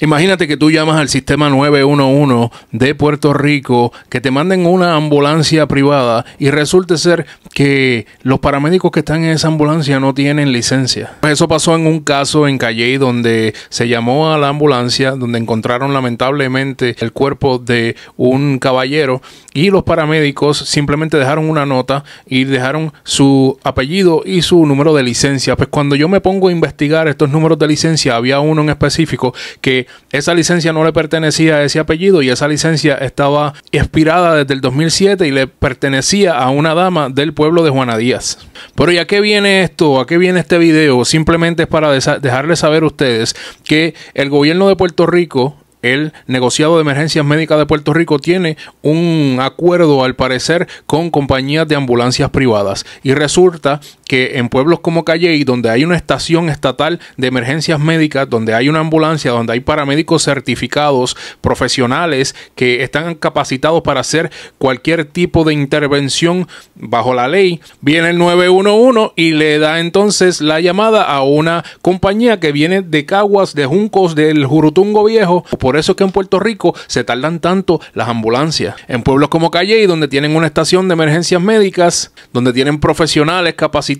Imagínate que tú llamas al sistema 911 de Puerto Rico, que te manden una ambulancia privada y resulte ser que los paramédicos que están en esa ambulancia no tienen licencia. Pues eso pasó en un caso en Calle donde se llamó a la ambulancia, donde encontraron lamentablemente el cuerpo de un caballero y los paramédicos simplemente dejaron una nota y dejaron su apellido y su número de licencia. Pues cuando yo me pongo a investigar estos números de licencia, había uno en específico que esa licencia no le pertenecía a ese apellido y esa licencia estaba expirada desde el 2007 y le pertenecía a una dama del pueblo de Juana Díaz. Pero ¿y a qué viene esto? ¿A qué viene este video? Simplemente es para dejarles saber a ustedes que el gobierno de Puerto Rico el negociado de emergencias médicas de Puerto Rico tiene un acuerdo, al parecer, con compañías de ambulancias privadas. Y resulta que en pueblos como Calley, donde hay una estación estatal de emergencias médicas, donde hay una ambulancia, donde hay paramédicos certificados, profesionales que están capacitados para hacer cualquier tipo de intervención bajo la ley, viene el 911 y le da entonces la llamada a una compañía que viene de Caguas, de Juncos, del Jurutungo Viejo. Por eso que en Puerto Rico se tardan tanto las ambulancias. En pueblos como Calley, donde tienen una estación de emergencias médicas, donde tienen profesionales capacitados,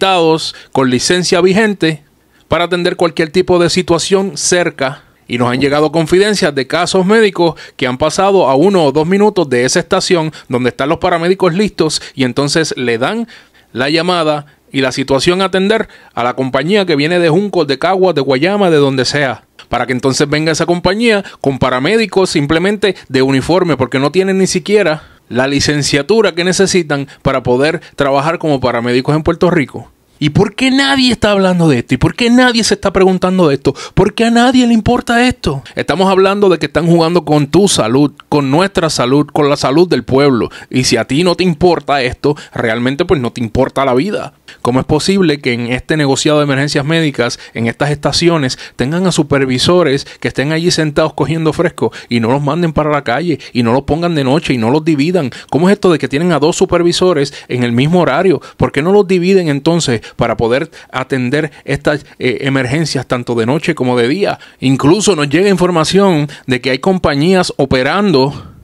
con licencia vigente para atender cualquier tipo de situación cerca y nos han llegado confidencias de casos médicos que han pasado a uno o dos minutos de esa estación donde están los paramédicos listos y entonces le dan la llamada y la situación a atender a la compañía que viene de Juncos, de Caguas, de Guayama, de donde sea. Para que entonces venga esa compañía con paramédicos simplemente de uniforme, porque no tienen ni siquiera la licenciatura que necesitan para poder trabajar como paramédicos en Puerto Rico. ¿Y por qué nadie está hablando de esto? ¿Y por qué nadie se está preguntando de esto? ¿Por qué a nadie le importa esto? Estamos hablando de que están jugando con tu salud, con nuestra salud, con la salud del pueblo. Y si a ti no te importa esto, realmente pues no te importa la vida. ¿Cómo es posible que en este negociado de emergencias médicas, en estas estaciones, tengan a supervisores que estén allí sentados cogiendo fresco y no los manden para la calle y no los pongan de noche y no los dividan? ¿Cómo es esto de que tienen a dos supervisores en el mismo horario? ¿Por qué no los dividen entonces? para poder atender estas eh, emergencias tanto de noche como de día. Incluso nos llega información de que hay compañías operando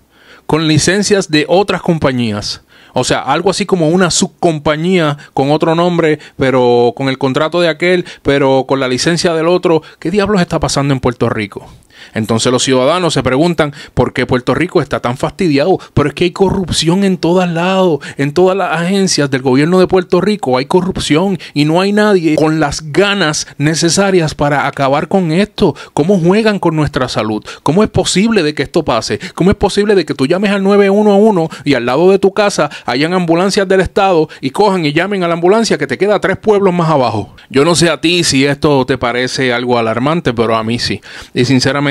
con licencias de otras compañías. O sea, algo así como una subcompañía con otro nombre, pero con el contrato de aquel, pero con la licencia del otro. ¿Qué diablos está pasando en Puerto Rico? Entonces los ciudadanos se preguntan por qué Puerto Rico está tan fastidiado. Pero es que hay corrupción en todos lados, en todas las agencias del gobierno de Puerto Rico hay corrupción y no hay nadie con las ganas necesarias para acabar con esto. ¿Cómo juegan con nuestra salud? ¿Cómo es posible de que esto pase? ¿Cómo es posible de que tú llames al 911 y al lado de tu casa hayan ambulancias del Estado y cojan y llamen a la ambulancia que te queda tres pueblos más abajo? Yo no sé a ti si esto te parece algo alarmante, pero a mí sí. Y sinceramente,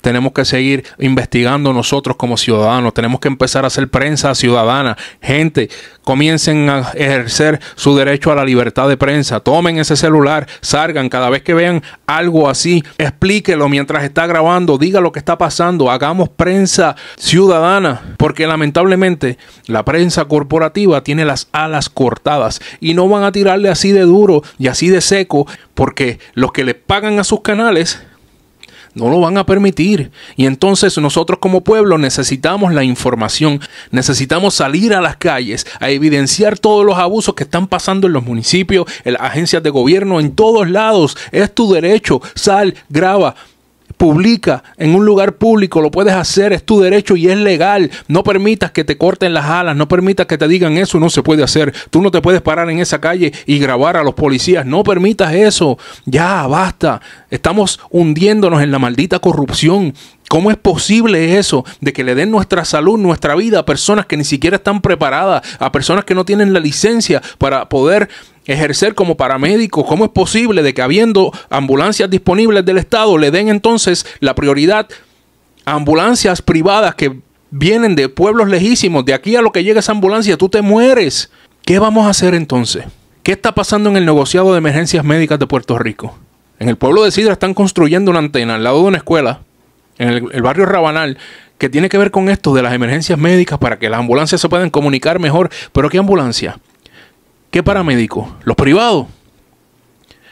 tenemos que seguir investigando nosotros como ciudadanos, tenemos que empezar a hacer prensa ciudadana, gente, comiencen a ejercer su derecho a la libertad de prensa, tomen ese celular, salgan cada vez que vean algo así, explíquelo mientras está grabando, diga lo que está pasando, hagamos prensa ciudadana, porque lamentablemente la prensa corporativa tiene las alas cortadas y no van a tirarle así de duro y así de seco, porque los que le pagan a sus canales no lo van a permitir. Y entonces nosotros como pueblo necesitamos la información, necesitamos salir a las calles a evidenciar todos los abusos que están pasando en los municipios, en las agencias de gobierno, en todos lados. Es tu derecho. Sal, graba, publica en un lugar público, lo puedes hacer, es tu derecho y es legal. No permitas que te corten las alas, no permitas que te digan eso, no se puede hacer. Tú no te puedes parar en esa calle y grabar a los policías, no permitas eso. Ya, basta. Estamos hundiéndonos en la maldita corrupción. ¿Cómo es posible eso de que le den nuestra salud, nuestra vida a personas que ni siquiera están preparadas, a personas que no tienen la licencia para poder ejercer como paramédico? ¿Cómo es posible de que habiendo ambulancias disponibles del Estado le den entonces la prioridad a ambulancias privadas que vienen de pueblos lejísimos? De aquí a lo que llega esa ambulancia, tú te mueres. ¿Qué vamos a hacer entonces? ¿Qué está pasando en el negociado de emergencias médicas de Puerto Rico? En el pueblo de Sidra están construyendo una antena al lado de una escuela, en el barrio Rabanal, que tiene que ver con esto de las emergencias médicas para que las ambulancias se puedan comunicar mejor. Pero ¿qué ambulancia? ¿Qué paramédicos? Los privados.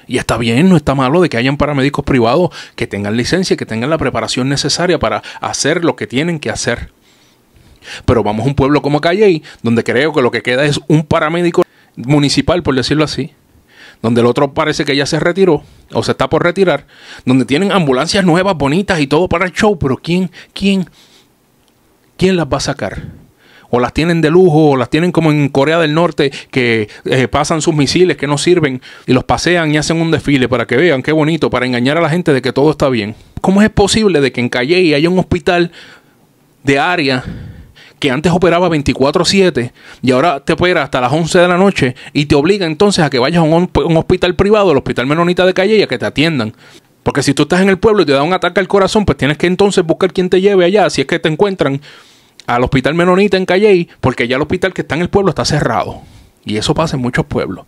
Y está bien, no está malo de que hayan paramédicos privados que tengan licencia, que tengan la preparación necesaria para hacer lo que tienen que hacer. Pero vamos a un pueblo como Calley, donde creo que lo que queda es un paramédico municipal, por decirlo así, donde el otro parece que ya se retiró o se está por retirar, donde tienen ambulancias nuevas, bonitas y todo para el show, pero ¿quién, quién, quién las va a sacar? o las tienen de lujo, o las tienen como en Corea del Norte, que eh, pasan sus misiles que no sirven y los pasean y hacen un desfile para que vean qué bonito, para engañar a la gente de que todo está bien. ¿Cómo es posible de que en Calle haya un hospital de área que antes operaba 24/7 y ahora te opera hasta las 11 de la noche y te obliga entonces a que vayas a un, hospital privado, el Hospital Menonita de Calle, a que te atiendan? Porque si tú estás en el pueblo y te da un ataque al corazón, pues tienes que entonces buscar quién te lleve allá, si es que te encuentran al hospital menonita en Calleí, porque ya el hospital que está en el pueblo está cerrado. Y eso pasa en muchos pueblos.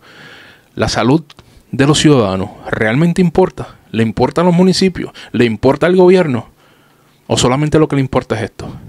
La salud de los ciudadanos realmente importa. ¿Le importa a los municipios? ¿Le importa al gobierno? ¿O solamente lo que le importa es esto?